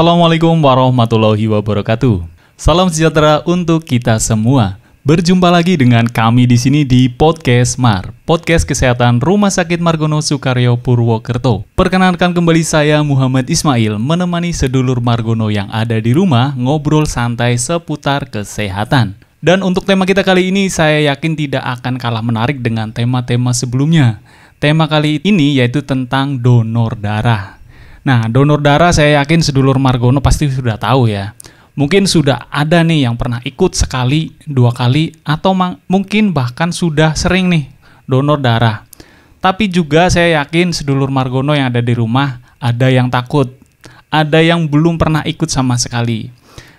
Assalamualaikum warahmatullahi wabarakatuh. Salam sejahtera untuk kita semua. Berjumpa lagi dengan kami di sini di Podcast Mar, podcast kesehatan Rumah Sakit Margono Sukaryo Purwokerto. Perkenalkan kembali saya Muhammad Ismail menemani sedulur Margono yang ada di rumah ngobrol santai seputar kesehatan. Dan untuk tema kita kali ini saya yakin tidak akan kalah menarik dengan tema-tema sebelumnya. Tema kali ini yaitu tentang donor darah. Nah, donor darah saya yakin sedulur Margono pasti sudah tahu ya. Mungkin sudah ada nih yang pernah ikut sekali, dua kali, atau mungkin bahkan sudah sering nih donor darah. Tapi juga saya yakin sedulur Margono yang ada di rumah ada yang takut, ada yang belum pernah ikut sama sekali.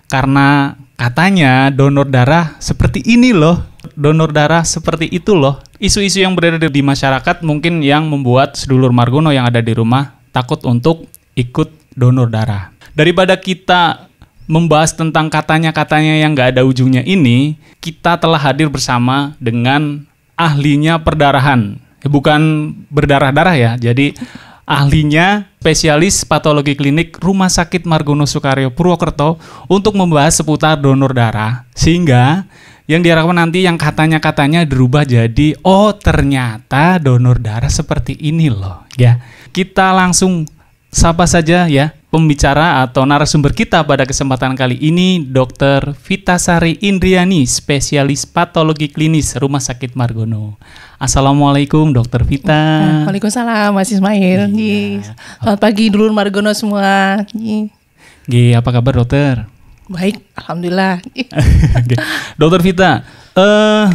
Karena katanya donor darah seperti ini loh, donor darah seperti itu loh. Isu-isu yang beredar di masyarakat mungkin yang membuat sedulur Margono yang ada di rumah takut untuk ikut donor darah. Daripada kita membahas tentang katanya-katanya yang nggak ada ujungnya ini, kita telah hadir bersama dengan ahlinya perdarahan. Eh, bukan berdarah-darah ya, jadi ahlinya spesialis patologi klinik Rumah Sakit Margono Soekario Purwokerto untuk membahas seputar donor darah. Sehingga yang diharapkan nanti yang katanya-katanya dirubah jadi oh ternyata donor darah seperti ini loh ya. Kita langsung sapa saja ya pembicara atau narasumber kita pada kesempatan kali ini Dr. Vitasari Indriani, spesialis patologi klinis Rumah Sakit Margono. Assalamualaikum Dr. Vita. Waalaikumsalam Mas Ismail. Iya. Selamat pagi dulu Margono semua. Gih, apa kabar dokter? Baik, alhamdulillah. Dokter Vita, eh uh,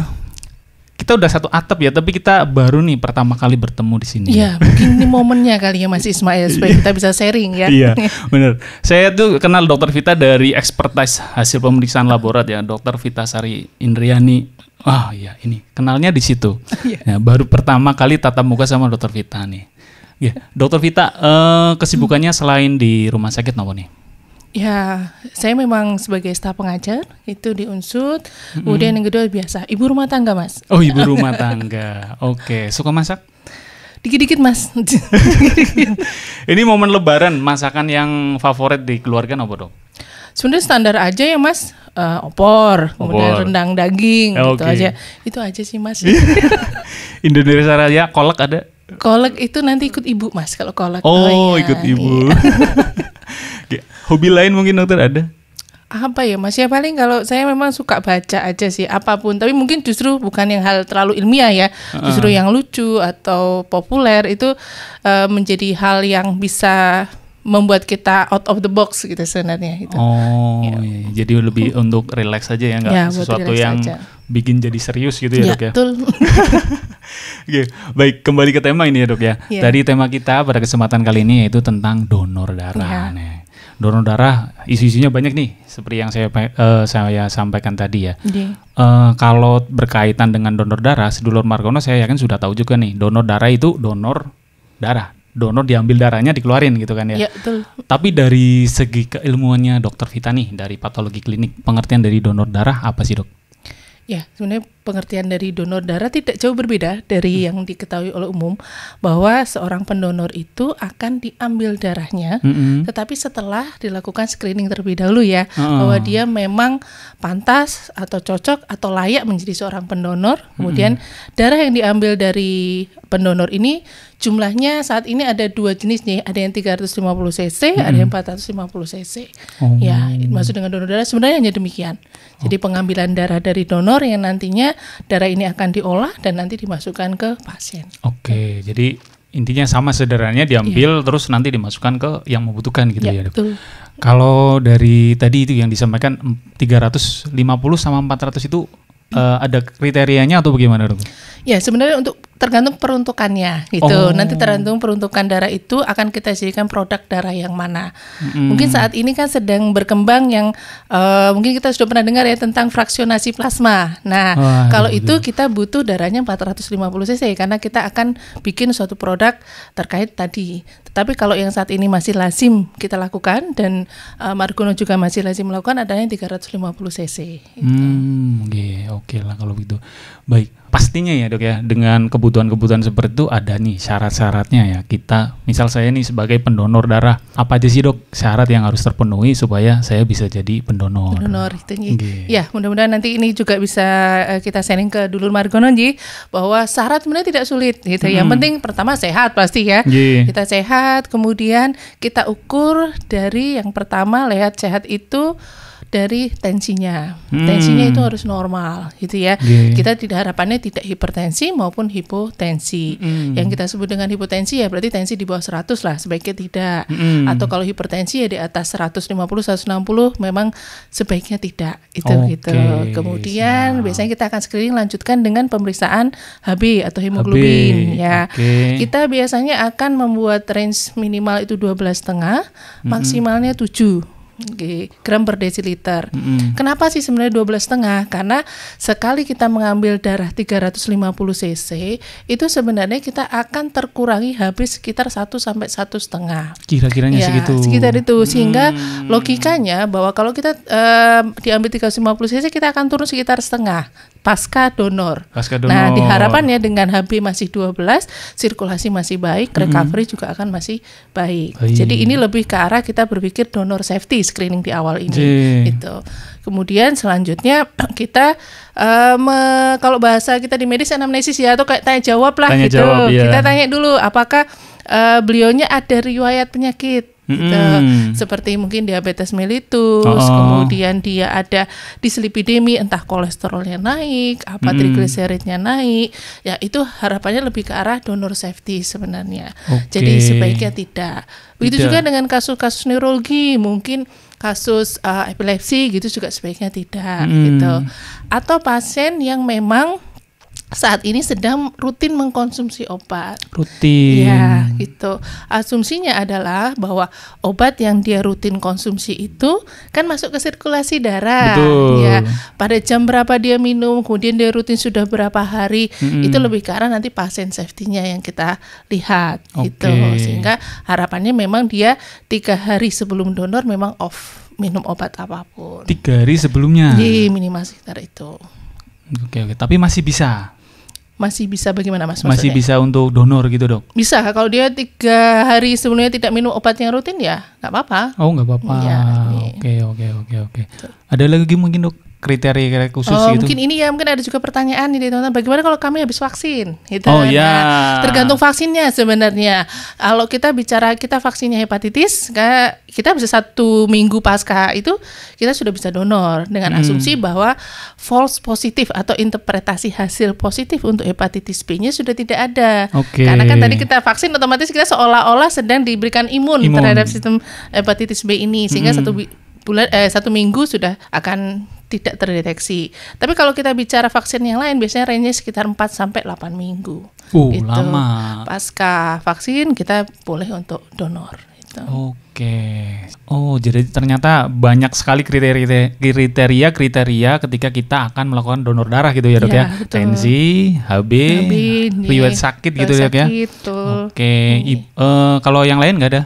kita udah satu atap ya, tapi kita baru nih pertama kali bertemu di sini. Iya, mungkin ini momennya kali ya Mas Ismail supaya iya. kita bisa sharing ya. Iya, benar. Saya tuh kenal Dokter Vita dari expertise hasil pemeriksaan laborat ya, Dokter Vita Sari Indriani. Wah, oh, iya ini kenalnya di situ. Iya. ya, baru pertama kali tatap muka sama Dokter Vita nih. Ya, Dokter Vita, eh, kesibukannya selain di rumah sakit nopo nih? Ya, saya memang sebagai staf pengajar itu di Mm-hmm. Kemudian yang kedua biasa, ibu rumah tangga, Mas. Oh, ibu rumah tangga. Oke, okay. suka masak? Dikit-dikit, Mas. Ini momen lebaran, masakan yang favorit di keluarga apa, Dok? Sebenarnya standar aja ya, Mas. Uh, opor, kemudian rendang daging, okay. gitu aja. Itu aja sih, Mas. Indonesia Raya kolak ada? Kolak itu nanti ikut ibu, Mas, kalau kolak. Oh, oh ya. ikut ibu. Iya. Hobi lain mungkin dokter ada? apa ya mas ya paling kalau saya memang suka baca aja sih apapun tapi mungkin justru bukan yang hal terlalu ilmiah ya justru uh. yang lucu atau populer itu uh, menjadi hal yang bisa membuat kita out of the box gitu sebenarnya itu. Oh, ya. Iya, iya. jadi lebih hmm. untuk relax aja ya, nggak ya, sesuatu yang aja. bikin jadi serius gitu ya, ya dok ya. Betul. Oke, baik kembali ke tema ini ya dok ya. ya. Tadi tema kita pada kesempatan kali ini yaitu tentang donor darah. Ya. Nah, donor darah isu-isunya banyak nih seperti yang saya uh, saya sampaikan tadi ya. Yeah. Iya. Uh, kalau berkaitan dengan donor darah, sedulur Margono saya yakin sudah tahu juga nih donor darah itu donor darah, donor diambil darahnya dikeluarin gitu kan ya. Yeah, betul. Tapi dari segi keilmuannya Dokter Vita nih dari patologi klinik pengertian dari donor darah apa sih dok? Ya yeah, sebenarnya pengertian dari donor darah tidak jauh berbeda dari hmm. yang diketahui oleh umum bahwa seorang pendonor itu akan diambil darahnya hmm. tetapi setelah dilakukan screening terlebih dahulu ya hmm. bahwa dia memang pantas atau cocok atau layak menjadi seorang pendonor kemudian hmm. darah yang diambil dari pendonor ini jumlahnya saat ini ada dua jenis nih, ada yang 350 cc, mm -hmm. ada yang 450 cc. Oh. Ya, maksud dengan donor darah sebenarnya hanya demikian. Jadi oh. pengambilan darah dari donor yang nantinya darah ini akan diolah dan nanti dimasukkan ke pasien. Oke, jadi intinya sama sederhananya diambil yeah. terus nanti dimasukkan ke yang membutuhkan gitu yeah, ya. Betul. Kalau dari tadi itu yang disampaikan 350 sama 400 itu uh, ada kriterianya atau bagaimana dok? Ya sebenarnya untuk tergantung peruntukannya gitu. Oh. Nanti tergantung peruntukan darah itu akan kita jadikan produk darah yang mana. Hmm. Mungkin saat ini kan sedang berkembang yang uh, mungkin kita sudah pernah dengar ya tentang fraksionasi plasma. Nah, oh, kalau iya, itu iya. kita butuh darahnya 450 cc karena kita akan bikin suatu produk terkait tadi. Tetapi kalau yang saat ini masih lazim kita lakukan dan uh, Margono juga masih lazim melakukan adanya 350 cc. Gitu. Hmm, oke, oke lah kalau begitu. Baik pastinya ya dok ya dengan kebutuhan-kebutuhan seperti itu ada nih syarat-syaratnya ya kita misal saya nih sebagai pendonor darah apa aja sih dok syarat yang harus terpenuhi supaya saya bisa jadi pendonor pendonor itu nih. ya mudah-mudahan nanti ini juga bisa eh, kita sharing ke dulur Margono nih bahwa syarat sebenarnya tidak sulit gitu hmm. yang penting pertama sehat pasti ya Gye. Iya. kita sehat kemudian kita ukur dari yang pertama lihat sehat itu dari tensinya. Hmm. Tensinya itu harus normal gitu ya. Yeah. Kita tidak harapannya tidak hipertensi maupun hipotensi. Hmm. Yang kita sebut dengan hipotensi ya berarti tensi di bawah 100 lah sebaiknya tidak. Hmm. Atau kalau hipertensi ya di atas 150 160 memang sebaiknya tidak. Itu okay. gitu. Kemudian Siap. biasanya kita akan screening lanjutkan dengan pemeriksaan HB atau hemoglobin HB. ya. Okay. Kita biasanya akan membuat range minimal itu 12,5 hmm. maksimalnya 7 okay, gram per desiliter. Mm-hmm. Kenapa sih sebenarnya 12 setengah? Karena sekali kita mengambil darah 350 cc itu sebenarnya kita akan terkurangi habis sekitar 1 sampai satu setengah. Kira-kiranya ya, segitu. Sekitar itu sehingga hmm. logikanya bahwa kalau kita uh, diambil 350 cc kita akan turun sekitar setengah pasca donor. Pasca nah, donor. Nah, diharapannya dengan HB masih 12, sirkulasi masih baik, recovery mm juga akan masih baik. baik. Jadi ini lebih ke arah kita berpikir donor safety screening di awal ini Itu. Iya. gitu. Kemudian selanjutnya kita um, kalau bahasa kita di medis anamnesis ya atau kayak tanya jawab lah tanya gitu. Jawab, ya. Kita tanya dulu apakah uh, beliaunya ada riwayat penyakit Gitu. Hmm. Seperti mungkin diabetes mellitus, oh. kemudian dia ada dislipidemi entah kolesterolnya naik, apa hmm. trigliseridnya naik. Ya itu harapannya lebih ke arah donor safety sebenarnya. Okay. Jadi sebaiknya tidak. Begitu tidak. juga dengan kasus-kasus neurologi, mungkin kasus uh, epilepsi gitu juga sebaiknya tidak hmm. gitu. Atau pasien yang memang saat ini sedang rutin mengkonsumsi obat. Rutin. Ya, gitu. Asumsinya adalah bahwa obat yang dia rutin konsumsi itu kan masuk ke sirkulasi darah. Betul. Ya, pada jam berapa dia minum, kemudian dia rutin sudah berapa hari, mm-hmm. itu lebih ke arah nanti pasien safety-nya yang kita lihat okay. gitu. Sehingga harapannya memang dia tiga hari sebelum donor memang off minum obat apapun. Tiga hari sebelumnya. Di minimal sekitar itu. Oke, oke, tapi masih bisa masih bisa bagaimana mas? Maksudnya? Masih bisa untuk donor gitu dok? Bisa kalau dia tiga hari sebelumnya tidak minum obat yang rutin ya nggak apa-apa. Oh nggak apa-apa. Iya, iya. Oke oke oke oke. Ada lagi mungkin dok? kriteria khusus oh, gitu. Mungkin ini ya, mungkin ada juga pertanyaan nih teman-teman, bagaimana kalau kami habis vaksin? Gitu. Oh iya. Nah, tergantung vaksinnya sebenarnya. Kalau kita bicara kita vaksinnya hepatitis, kita bisa satu minggu pasca itu kita sudah bisa donor dengan hmm. asumsi bahwa false positif atau interpretasi hasil positif untuk hepatitis B-nya sudah tidak ada. Okay. Karena kan tadi kita vaksin otomatis kita seolah-olah sedang diberikan imun, imun. terhadap sistem hepatitis B ini sehingga hmm. satu bulan eh, satu minggu sudah akan tidak terdeteksi. Tapi kalau kita bicara vaksin yang lain biasanya range sekitar 4 sampai 8 minggu. Uh, gitu. lama. Pasca vaksin kita boleh untuk donor gitu. Oke. Oh, jadi ternyata banyak sekali kriteria kriteria kriteria ketika kita akan melakukan donor darah gitu ya, Dok iya, ya. Tensi, HB, HB iya, riwayat sakit gitu ya, Dok ya. Oke. Eh, kalau yang lain nggak ada?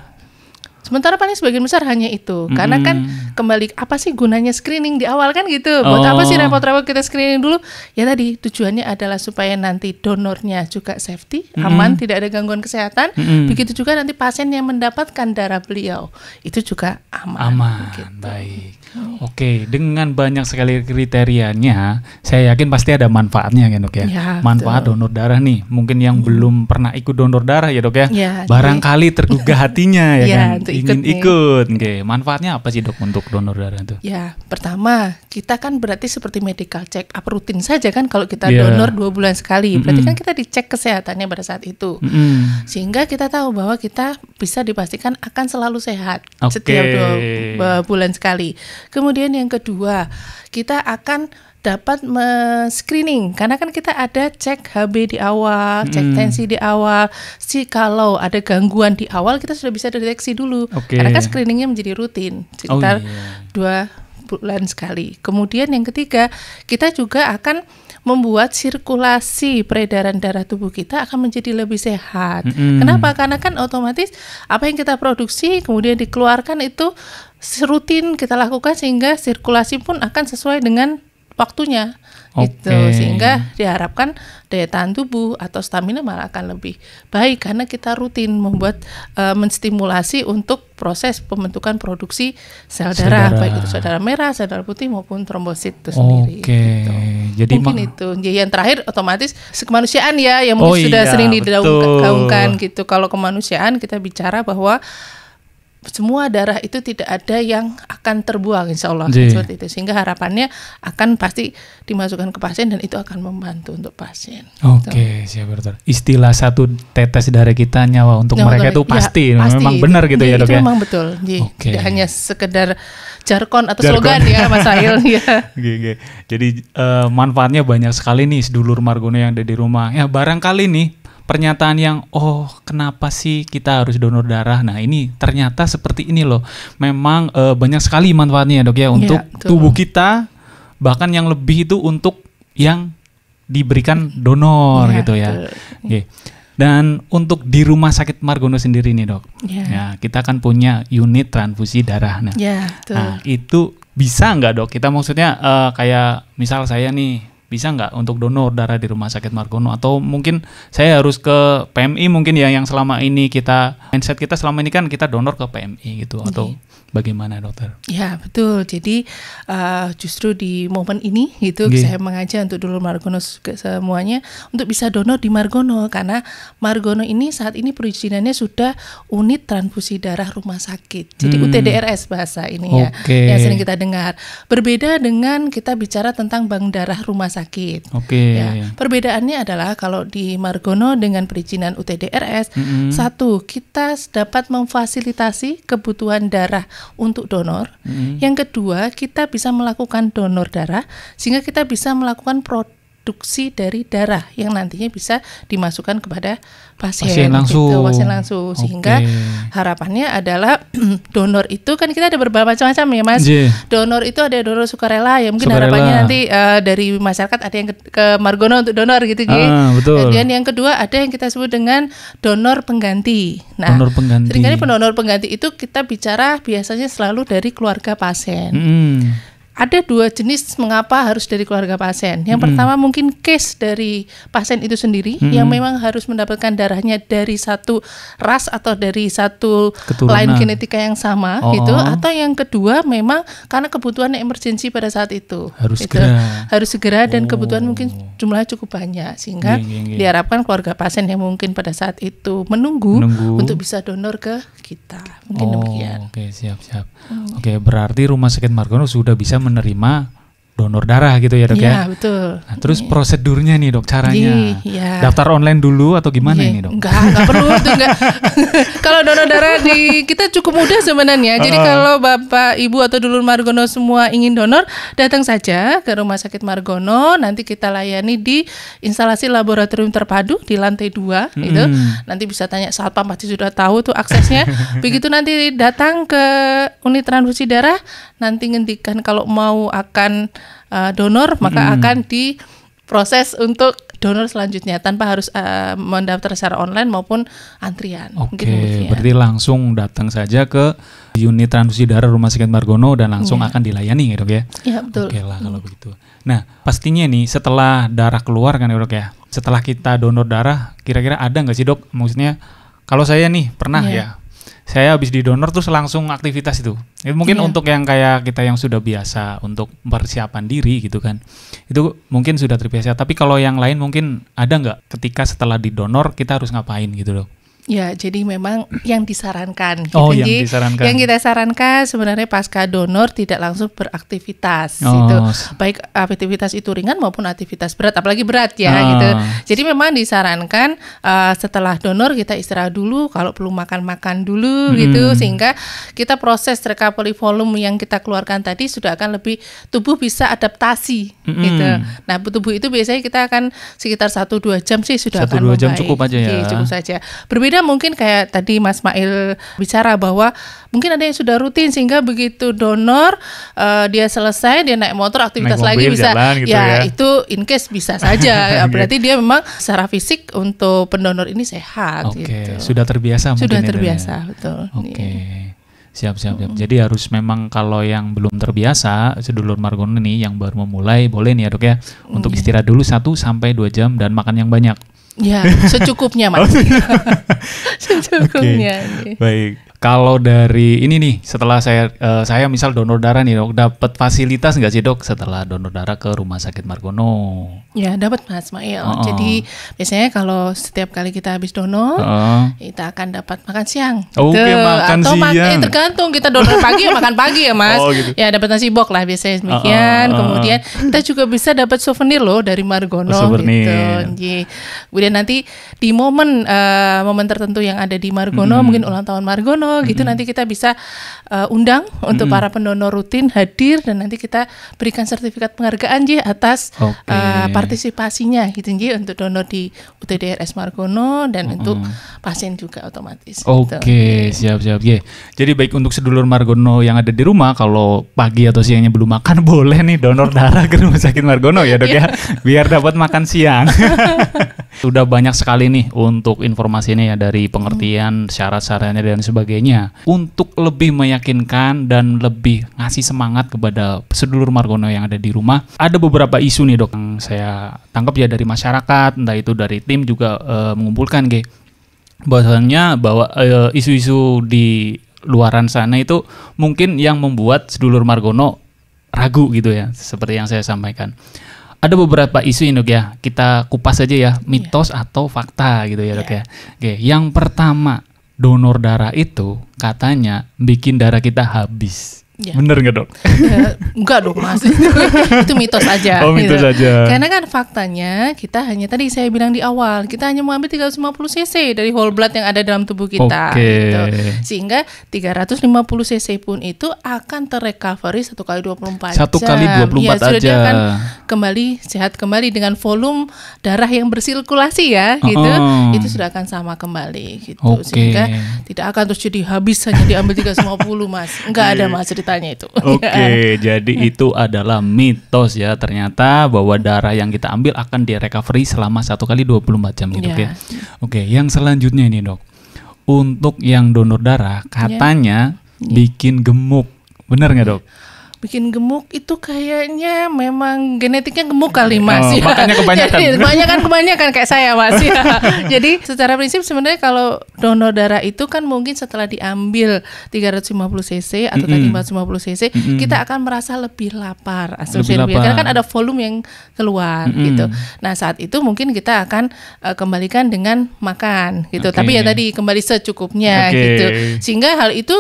Sementara paling sebagian besar hanya itu. Mm-hmm. Karena kan kembali apa sih gunanya screening di awal kan gitu. Buat apa sih oh. repot-repot kita screening dulu? Ya tadi tujuannya adalah supaya nanti donornya juga safety, mm-hmm. aman, tidak ada gangguan kesehatan. Mm-hmm. Begitu juga nanti pasien yang mendapatkan darah beliau itu juga aman. Aman. Gitu. Baik. Oke, okay, dengan banyak sekali kriterianya, saya yakin pasti ada manfaatnya ya dok ya. ya Manfaat betul. donor darah nih, mungkin yang hmm. belum pernah ikut donor darah ya dok ya, ya barangkali ya. tergugah hatinya ya, ya kan, untuk ingin ikut. ikut. Oke, okay. manfaatnya apa sih dok untuk donor darah itu? Ya, pertama kita kan berarti seperti medical check up rutin saja kan kalau kita ya. donor dua bulan sekali, berarti mm -hmm. kan kita dicek kesehatannya pada saat itu, mm -hmm. sehingga kita tahu bahwa kita bisa dipastikan akan selalu sehat okay. setiap dua bulan sekali Kemudian yang kedua, kita akan dapat screening karena kan kita ada cek HB di awal, cek hmm. tensi di awal. Si kalau ada gangguan di awal kita sudah bisa deteksi dulu. Okay. Karena kan screeningnya menjadi rutin sekitar oh, yeah. dua bulan sekali. Kemudian yang ketiga, kita juga akan membuat sirkulasi peredaran darah tubuh kita akan menjadi lebih sehat. Mm -hmm. Kenapa? Karena kan otomatis apa yang kita produksi kemudian dikeluarkan itu rutin kita lakukan sehingga sirkulasi pun akan sesuai dengan waktunya okay. gitu sehingga diharapkan daya tahan tubuh atau stamina malah akan lebih baik karena kita rutin membuat uh, menstimulasi untuk proses pembentukan produksi sel darah baik itu sel darah merah, sel darah putih maupun trombosit itu sendiri. Okay. Gitu. Jadi mungkin itu. Jadi ya, yang terakhir otomatis kemanusiaan ya yang mungkin oh sudah iya, sering didaungkan gitu. Kalau kemanusiaan kita bicara bahwa semua darah itu tidak ada yang akan terbuang insya Allah iya. seperti itu sehingga harapannya akan pasti dimasukkan ke pasien dan itu akan membantu untuk pasien. Oke okay, gitu. siap dokter. Istilah satu tetes darah kita nyawa untuk nyawa mereka itu pasti, ya, pasti memang benar gitu ya, ya dok ya. Memang betul. Jadi okay. tidak hanya sekedar jargon atau jarkon. slogan ya Mas Ail ya. Jadi uh, manfaatnya banyak sekali nih sedulur Margono yang ada di rumah. Ya barangkali nih pernyataan yang oh kenapa sih kita harus donor darah nah ini ternyata seperti ini loh memang uh, banyak sekali manfaatnya ya, dok ya iya, untuk ya, tubuh kita bahkan yang lebih itu untuk yang diberikan donor ya, gitu ya oke okay. Dan untuk di rumah sakit Margono sendiri nih dok, yeah. ya kita kan punya unit transfusi darah. Nah, yeah, nah itu bisa nggak dok? Kita maksudnya uh, kayak misal saya nih bisa nggak untuk donor darah di Rumah Sakit Margono atau mungkin saya harus ke PMI mungkin ya yang selama ini kita mindset kita selama ini kan kita donor ke PMI gitu okay. atau iya. Bagaimana dokter? Ya betul. Jadi uh, justru di momen ini gitu Gini. saya mengajak untuk dulu Margono semuanya untuk bisa donor di Margono karena Margono ini saat ini perizinannya sudah unit transfusi darah rumah sakit. Jadi hmm. UTDRS bahasa ini okay. ya yang sering kita dengar. Berbeda dengan kita bicara tentang bank darah rumah sakit. Oke. Okay. Ya. Perbedaannya adalah kalau di Margono dengan perizinan UTDRS mm -hmm. satu kita dapat memfasilitasi kebutuhan darah untuk donor. Mm -hmm. Yang kedua, kita bisa melakukan donor darah sehingga kita bisa melakukan produk reduksi dari darah yang nantinya bisa dimasukkan kepada pasien, pasien gitu, langsung, gitu, pasien langsung sehingga harapannya adalah donor itu kan kita ada berbagai macam-macam ya mas, yeah. donor itu ada donor sukarela ya mungkin sukarela. harapannya nanti uh, dari masyarakat ada yang ke, ke Margono untuk donor gitu gitu, ah, betul. dan yang kedua ada yang kita sebut dengan donor pengganti, nah donor pengganti. seringkali pendonor pengganti itu kita bicara biasanya selalu dari keluarga pasien. Mm ada dua jenis mengapa harus dari keluarga pasien. Yang pertama mungkin case dari pasien itu sendiri yang memang harus mendapatkan darahnya dari satu ras atau dari satu lain genetika yang sama oh. gitu atau yang kedua memang karena kebutuhan emergensi pada saat itu. Harus gitu. segera. Harus segera dan kebutuhan oh. mungkin jumlah cukup banyak sehingga yeah, yeah, yeah. diharapkan keluarga pasien yang mungkin pada saat itu menunggu, menunggu. untuk bisa donor ke kita. Mungkin oh, demikian. Oke, okay, siap-siap. Hmm. Oke, okay, berarti Rumah Sakit Margono sudah bisa menerima donor darah gitu ya dok iya, ya. Iya betul. Nah, terus iya. prosedurnya nih dok caranya. Yeah. Iya. Daftar online dulu atau gimana yeah. ini dok? Enggak, enggak perlu itu enggak. kalau donor darah di kita cukup mudah sebenarnya. Jadi uh. kalau bapak ibu atau dulu Margono semua ingin donor, datang saja ke Rumah Sakit Margono. Nanti kita layani di instalasi laboratorium terpadu di lantai dua gitu. hmm. itu. Nanti bisa tanya satpam pasti sudah tahu tuh aksesnya. Begitu nanti datang ke unit transfusi darah, nanti ngendikan kalau mau akan uh, donor maka hmm. akan diproses untuk donor selanjutnya tanpa harus uh, mendaftar secara online maupun antrian. Oke, okay, berarti langsung datang saja ke unit transfusi darah Rumah Sakit Margono dan langsung yeah. akan dilayani ya dok ya? Iya betul. Oke okay lah kalau mm. begitu. Nah pastinya nih setelah darah keluar kan ya dok ya, setelah kita donor darah kira-kira ada nggak sih dok? Maksudnya kalau saya nih pernah yeah. ya saya habis di donor terus langsung aktivitas itu. Itu mungkin yeah. untuk yang kayak kita yang sudah biasa untuk persiapan diri gitu kan. Itu mungkin sudah terbiasa. Tapi kalau yang lain mungkin ada nggak ketika setelah di donor kita harus ngapain gitu loh? Ya, jadi memang yang disarankan. Gitu. Oh, yang jadi, disarankan. Yang kita sarankan sebenarnya pasca donor tidak langsung beraktivitas. Oh. Gitu. Baik aktivitas itu ringan maupun aktivitas berat, apalagi berat ya. Ah. Gitu. Jadi memang disarankan uh, setelah donor kita istirahat dulu, kalau perlu makan-makan dulu, gitu, hmm. gitu, sehingga kita proses recovery volume yang kita keluarkan tadi sudah akan lebih tubuh bisa adaptasi. Hmm. Gitu. Nah, tubuh itu biasanya kita akan sekitar satu dua jam sih sudah 1, akan jam cukup aja ya. Oke, iya, cukup saja. Berbeda berbeda mungkin kayak tadi Mas Mail bicara bahwa mungkin ada yang sudah rutin sehingga begitu donor uh, dia selesai dia naik motor aktivitas naik mobil, lagi bisa jalan, gitu ya, ya itu in case bisa saja. Ya, iya. Berarti dia memang secara fisik untuk pendonor ini sehat okay. gitu. sudah terbiasa mungkin. Sudah ya, ya? terbiasa, ya. betul. Oke. Okay. Iya. Siap, siap, siap. Jadi harus memang kalau yang belum terbiasa, sedulur Margono nih yang baru memulai, boleh nih ya dok ya, untuk iya. istirahat dulu 1 sampai 2 jam dan makan yang banyak. Ya, secukupnya Mas. Oh, iya. secukupnya. Okay. Baik. Kalau dari ini nih, setelah saya uh, saya misal donor darah nih dok, dapat fasilitas nggak sih dok setelah donor darah ke Rumah Sakit Margono? Ya dapat Mas Mail. Uh -uh. Jadi biasanya kalau setiap kali kita habis donor, uh kita akan dapat makan siang. Oke okay, gitu. makan Atau siang. Makan, eh, tergantung kita donor pagi ya makan pagi ya Mas. Oh, gitu. Ya dapat nasi bok lah biasanya demikian. Uh -uh. Kemudian kita juga bisa dapat souvenir loh dari Margono. Oh, souvenir. Gitu. Kemudian nanti di momen uh, momen tertentu yang ada di Margono, hmm. mungkin ulang tahun Margono -hmm. gitu nanti kita bisa uh, undang untuk para pendonor rutin hadir dan nanti kita berikan sertifikat penghargaan Ji atas okay. uh, eh, partisipasinya gitu Ji untuk donor di UTDRS Margono dan untuk pasien juga otomatis. Gitu. Oke, okay, gitu. siap siap. Yeah. Jadi baik untuk sedulur Margono yang ada di rumah kalau pagi atau siangnya belum makan boleh nih donor darah ke rumah sakit Margono ya, Dok iya. ya. Biar dapat makan siang. Sudah banyak sekali nih untuk informasinya ya dari hmm. pengertian hmm. syarat-syaratnya dan sebagainya. Untuk lebih meyakinkan dan lebih ngasih semangat kepada sedulur Margono yang ada di rumah, ada beberapa isu nih dok yang saya tangkap ya dari masyarakat, entah itu dari tim juga e, mengumpulkan ge bahwasannya bahwa isu eh, isu-isu di luaran sana itu mungkin yang membuat sedulur Margono ragu gitu ya seperti yang saya sampaikan ada beberapa isu ini ya kita kupas aja ya iya. mitos yeah. atau fakta gitu ya dok yeah. ya oke yang pertama donor darah itu katanya bikin darah kita habis Ya. Bener gak dok? Ya, eh, enggak dong mas, itu mitos aja. Oh mitos gitu. aja. Karena kan faktanya kita hanya tadi saya bilang di awal kita hanya mau mengambil 350 cc dari whole blood yang ada dalam tubuh kita. Okay. Gitu. Sehingga 350 cc pun itu akan terrecovery satu kali 24 jam. 1 kali 24 ya, sudah Dia akan kembali sehat kembali dengan volume darah yang bersirkulasi ya gitu. Itu sudah akan sama kembali gitu. Okay. Sehingga tidak akan terus jadi habis hanya diambil 350 mas. Enggak ada iya. mas cerita ceritanya itu. Oke, iya. jadi itu adalah mitos ya ternyata bahwa darah yang kita ambil akan di recovery selama satu kali 24 jam gitu yeah. ya. Oke, yang selanjutnya ini dok, untuk yang donor darah iya. katanya yeah. bikin gemuk, benar nggak dok? bikin gemuk itu kayaknya memang genetiknya gemuk kali oh, mas oh, ya. makanya kebanyakan kebanyakan kebanyakan kayak saya mas ya jadi secara prinsip sebenarnya kalau donor darah itu kan mungkin setelah diambil 350 cc atau mm -hmm. tadi 450 cc mm -hmm. kita akan merasa lebih lapar asumsi lebih lapar. karena kan ada volume yang keluar mm -hmm. gitu nah saat itu mungkin kita akan uh, kembalikan dengan makan gitu okay. tapi ya tadi kembali secukupnya okay. gitu sehingga hal itu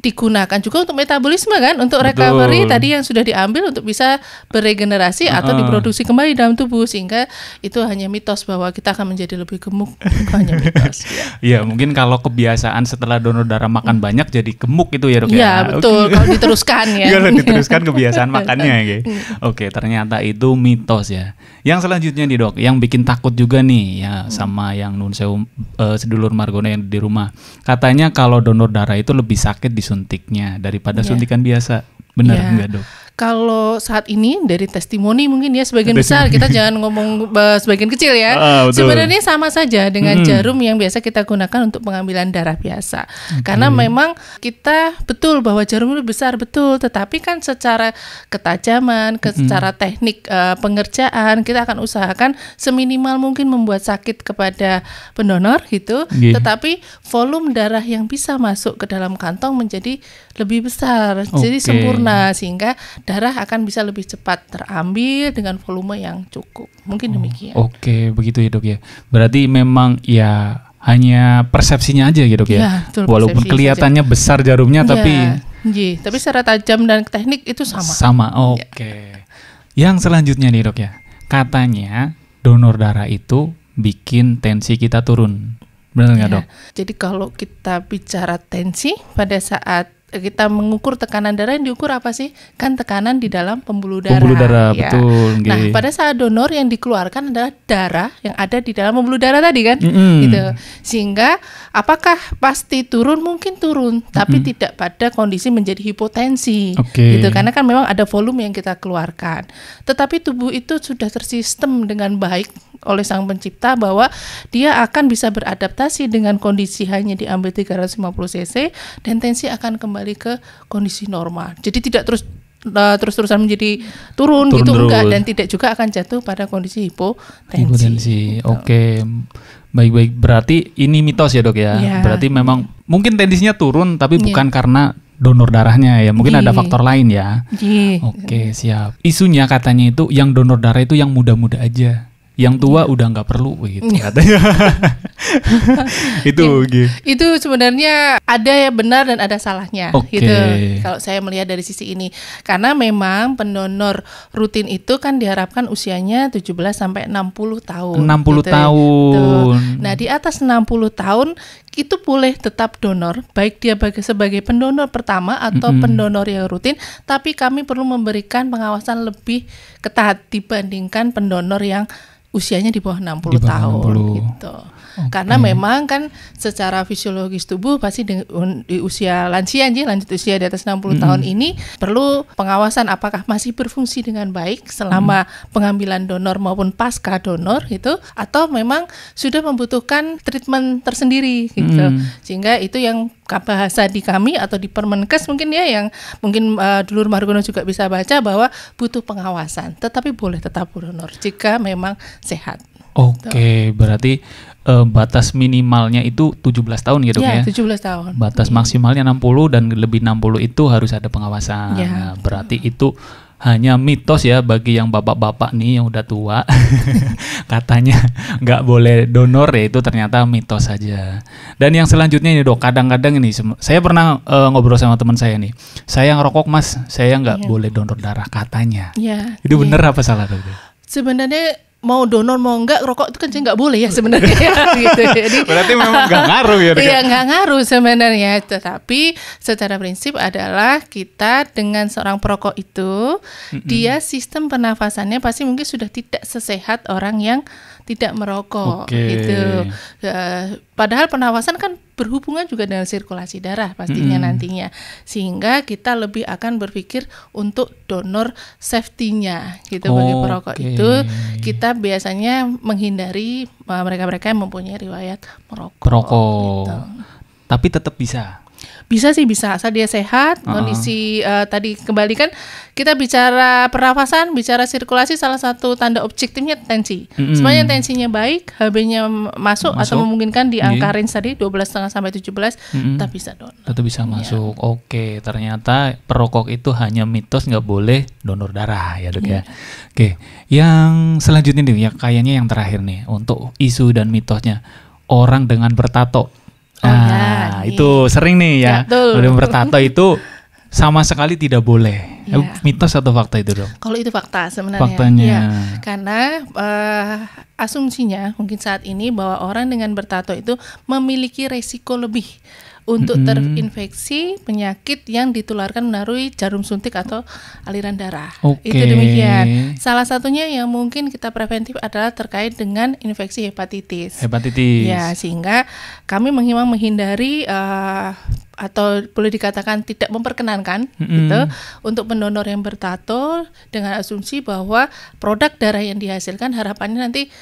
digunakan juga untuk metabolisme kan, untuk recovery tadi yang sudah diambil untuk bisa beregenerasi uh -uh. atau diproduksi kembali dalam tubuh sehingga itu hanya mitos bahwa kita akan menjadi lebih gemuk hanya mitos. ya. ya mungkin kalau kebiasaan setelah donor darah makan hmm. banyak jadi gemuk itu ya dok ya. Ya betul okay. kalau diteruskan ya. kalau diteruskan kebiasaan makannya ya. Oke ternyata itu mitos ya. Yang selanjutnya nih dok, yang bikin takut juga nih ya hmm. sama yang nunseum sewu uh, sedulur margona yang di rumah. Katanya kalau donor darah itu lebih sakit di disuntiknya daripada yeah. suntikan biasa. Benar yeah. enggak, Dok? kalau saat ini dari testimoni mungkin ya sebagian besar kita jangan ngomong eh, sebagian kecil ya. Uh, Sebenarnya sama saja dengan hmm. jarum yang biasa kita gunakan untuk pengambilan darah biasa. Okay. Hmm. Karena memang kita betul bahwa jarum itu besar betul, tetapi kan secara ketajaman, hmm. secara teknik uh, pengerjaan kita akan usahakan seminimal mungkin membuat sakit kepada pendonor gitu. Okay. Iya. Tetapi volume darah yang bisa masuk ke dalam kantong menjadi lebih besar, okay. jadi sempurna sehingga darah akan bisa lebih cepat terambil dengan volume yang cukup. Mungkin oh, demikian. Oke, okay, begitu ya dok ya. Berarti memang ya hanya persepsinya aja gitu ya. ya betul, Walaupun kelihatannya aja. besar jarumnya ya, tapi Iya, tapi secara tajam dan teknik itu sama. Sama. Ya. Oke. Okay. Ya. Yang selanjutnya nih dok ya. Katanya donor darah itu bikin tensi kita turun. Benar nggak ya. dok? Jadi kalau kita bicara tensi pada saat kita mengukur tekanan darah yang diukur apa sih? Kan tekanan di dalam pembuluh darah. Pembuluh darah, ya. betul. Nah, gini. pada saat donor yang dikeluarkan adalah darah yang ada di dalam pembuluh darah tadi kan, mm -hmm. gitu. Sehingga apakah pasti turun? Mungkin turun, tapi mm -hmm. tidak pada kondisi menjadi hipotensi, okay. gitu. Karena kan memang ada volume yang kita keluarkan. Tetapi tubuh itu sudah tersistem dengan baik oleh sang pencipta bahwa dia akan bisa beradaptasi dengan kondisi hanya diambil 350 cc dan tensi akan kembali kembali ke kondisi normal. Jadi tidak terus uh, terus-terusan menjadi turun, turun gitu terus. enggak dan tidak juga akan jatuh pada kondisi hipotensi. Hipotensi. Gitu. Oke. Baik-baik. Berarti ini mitos ya, Dok ya. ya. Berarti memang mungkin tendisnya turun tapi ya. bukan karena donor darahnya ya mungkin Ye. ada iya. faktor lain ya Ye. Iya. oke siap isunya katanya itu yang donor darah itu yang muda-muda aja yang tua iya. udah nggak perlu gitu katanya itu gitu. itu sebenarnya ada yang benar dan ada salahnya okay. gitu kalau saya melihat dari sisi ini karena memang pendonor rutin itu kan diharapkan usianya 17 sampai 60 tahun Enam gitu. Ya. tahun Tuh. nah di atas 60 tahun itu boleh tetap donor, baik dia sebagai pendonor pertama atau mm -hmm. pendonor yang rutin, tapi kami perlu memberikan pengawasan lebih ketat dibandingkan pendonor yang usianya di bawah 60 di bawah tahun gitu. Karena memang kan secara fisiologis tubuh pasti di, di usia lansia aja lanjut usia di atas 60 puluh -hmm. tahun ini perlu pengawasan apakah masih berfungsi dengan baik selama -hmm. pengambilan donor maupun pasca donor itu atau memang sudah membutuhkan treatment tersendiri gitu. -hmm. Sehingga itu yang bahasa di kami atau di Permenkes mungkin ya yang mungkin uh, eh, dulur Margono juga bisa baca bahwa butuh pengawasan, tetapi boleh tetap donor jika memang sehat. Oke, okay, gitu. berarti uh, batas minimalnya itu 17 tahun gitu ya. Iya, 17 tahun. Batas yeah. maksimalnya 60 dan lebih 60 itu harus ada pengawasan. Yeah. Nah, berarti itu hanya mitos ya bagi yang bapak-bapak nih yang udah tua katanya nggak boleh donor ya itu ternyata mitos saja dan yang selanjutnya ini dok kadang-kadang ini saya pernah uh, ngobrol sama teman saya nih saya ngerokok mas saya nggak yeah. boleh donor darah katanya yeah, itu yeah. bener iya. apa salah dok sebenarnya mau donor mau enggak rokok itu kan enggak nggak boleh ya sebenarnya ya, gitu. Jadi berarti memang nggak ngaruh ya. ya? Iya nggak ngaruh sebenarnya. Tetapi secara prinsip adalah kita dengan seorang perokok itu mm -hmm. dia sistem pernafasannya pasti mungkin sudah tidak sesehat orang yang tidak merokok okay. gitu. Uh, padahal pernafasan kan berhubungan juga dengan sirkulasi darah pastinya mm -hmm. nantinya. Sehingga kita lebih akan berpikir untuk donor safety-nya gitu okay. bagi perokok itu kita biasanya menghindari eh, mereka-mereka uh, yang mempunyai riwayat merokok. Merokok. Gitu. Tapi tetap bisa bisa sih bisa asal dia sehat, kondisi uh, tadi kembali kan kita bicara pernafasan, bicara sirkulasi salah satu tanda objektifnya tensi. Mm-hmm. Semuanya tensinya baik, HB-nya masuk, masuk atau memungkinkan di angka yeah. range tadi 12,5 sampai 17 mm-hmm. tetap bisa donor. Tetap bisa iya. masuk. Yeah. Oke, ternyata perokok itu hanya mitos nggak boleh donor darah ya, Dok yeah. ya. Iya. Oke, yang selanjutnya nih ya kayaknya yang terakhir nih untuk isu dan mitosnya orang dengan bertato. Oh, ah, Iya. itu sering nih ya. ya udah bertato itu sama sekali tidak boleh. Ya. Mitos atau fakta itu dong? Kalau itu fakta sebenarnya. Faktanya. Ya, karena uh, asumsinya mungkin saat ini bahwa orang dengan bertato itu memiliki resiko lebih untuk hmm. terinfeksi penyakit yang ditularkan melalui jarum suntik atau aliran darah. Okay. Itu demikian. Salah satunya yang mungkin kita preventif adalah terkait dengan infeksi hepatitis. Hepatitis. Ya, sehingga kami menghimbau menghindari uh, atau boleh dikatakan tidak memperkenankan mm -hmm. gitu untuk pendonor yang bertato dengan asumsi bahwa produk darah yang dihasilkan harapannya nanti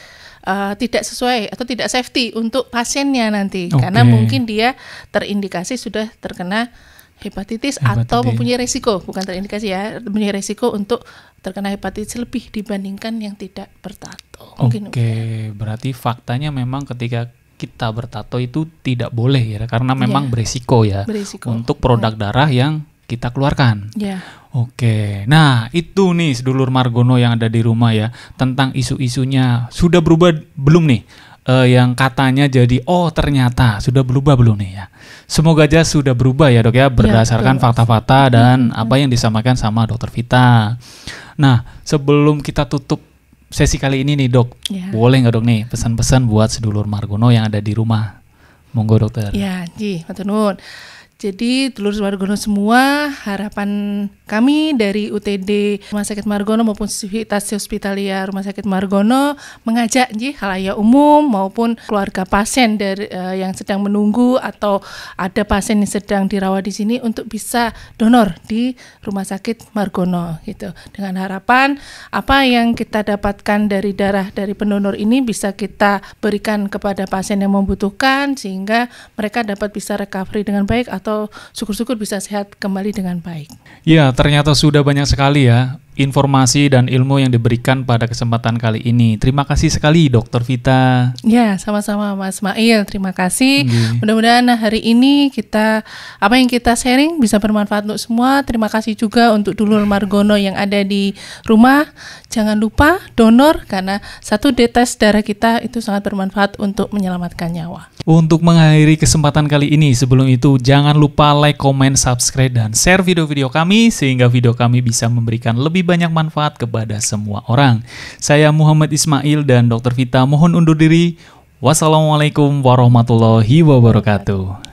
uh, tidak sesuai atau tidak safety untuk pasiennya nanti okay. karena mungkin dia terindikasi sudah terkena hepatitis, hepatitis atau mempunyai resiko bukan terindikasi ya mempunyai resiko untuk terkena hepatitis lebih dibandingkan yang tidak bertato. Oke, okay. berarti faktanya memang ketika kita bertato itu tidak boleh ya karena memang yeah. beresiko ya berisiko. untuk produk iya. darah yang kita keluarkan. Yeah. Oke, nah itu nih sedulur Margono yang ada di rumah ya tentang isu-isunya sudah berubah belum nih? uh, yang katanya jadi oh ternyata sudah berubah belum nih ya. Semoga aja sudah berubah ya dok ya, ya berdasarkan fakta-fakta ya, dan hmm. apa yang disamakan sama dokter Vita. Nah sebelum kita tutup sesi kali ini nih dok, ya. boleh nggak dok nih pesan-pesan buat sedulur Margono yang ada di rumah? Monggo dokter. Ya, Ji, matunun. Jadi telur Margono semua, harapan kami dari UTD Rumah Sakit Margono maupun Sivitas Hospitalia Rumah Sakit Margono mengajak ji halayak umum maupun keluarga pasien dari uh, yang sedang menunggu atau ada pasien yang sedang dirawat di sini untuk bisa donor di Rumah Sakit Margono gitu. Dengan harapan apa yang kita dapatkan dari darah dari pendonor ini bisa kita berikan kepada pasien yang membutuhkan sehingga mereka dapat bisa recovery dengan baik atau atau syukur-syukur bisa sehat kembali dengan baik. Ya, ternyata sudah banyak sekali ya informasi dan ilmu yang diberikan pada kesempatan kali ini. Terima kasih sekali Dokter Vita. Ya, sama-sama Mas Mail. Terima kasih. Iya. Mudah-mudahan hari ini kita apa yang kita sharing bisa bermanfaat untuk semua. Terima kasih juga untuk dulur Margono yang ada di rumah. Jangan lupa donor karena satu detes darah kita itu sangat bermanfaat untuk menyelamatkan nyawa. Untuk mengakhiri kesempatan kali ini, sebelum itu jangan lupa like, comment, subscribe dan share video-video kami sehingga video kami bisa memberikan lebih banyak manfaat kepada semua orang. Saya Muhammad Ismail dan Dr. Vita mohon undur diri. Wassalamualaikum warahmatullahi wabarakatuh.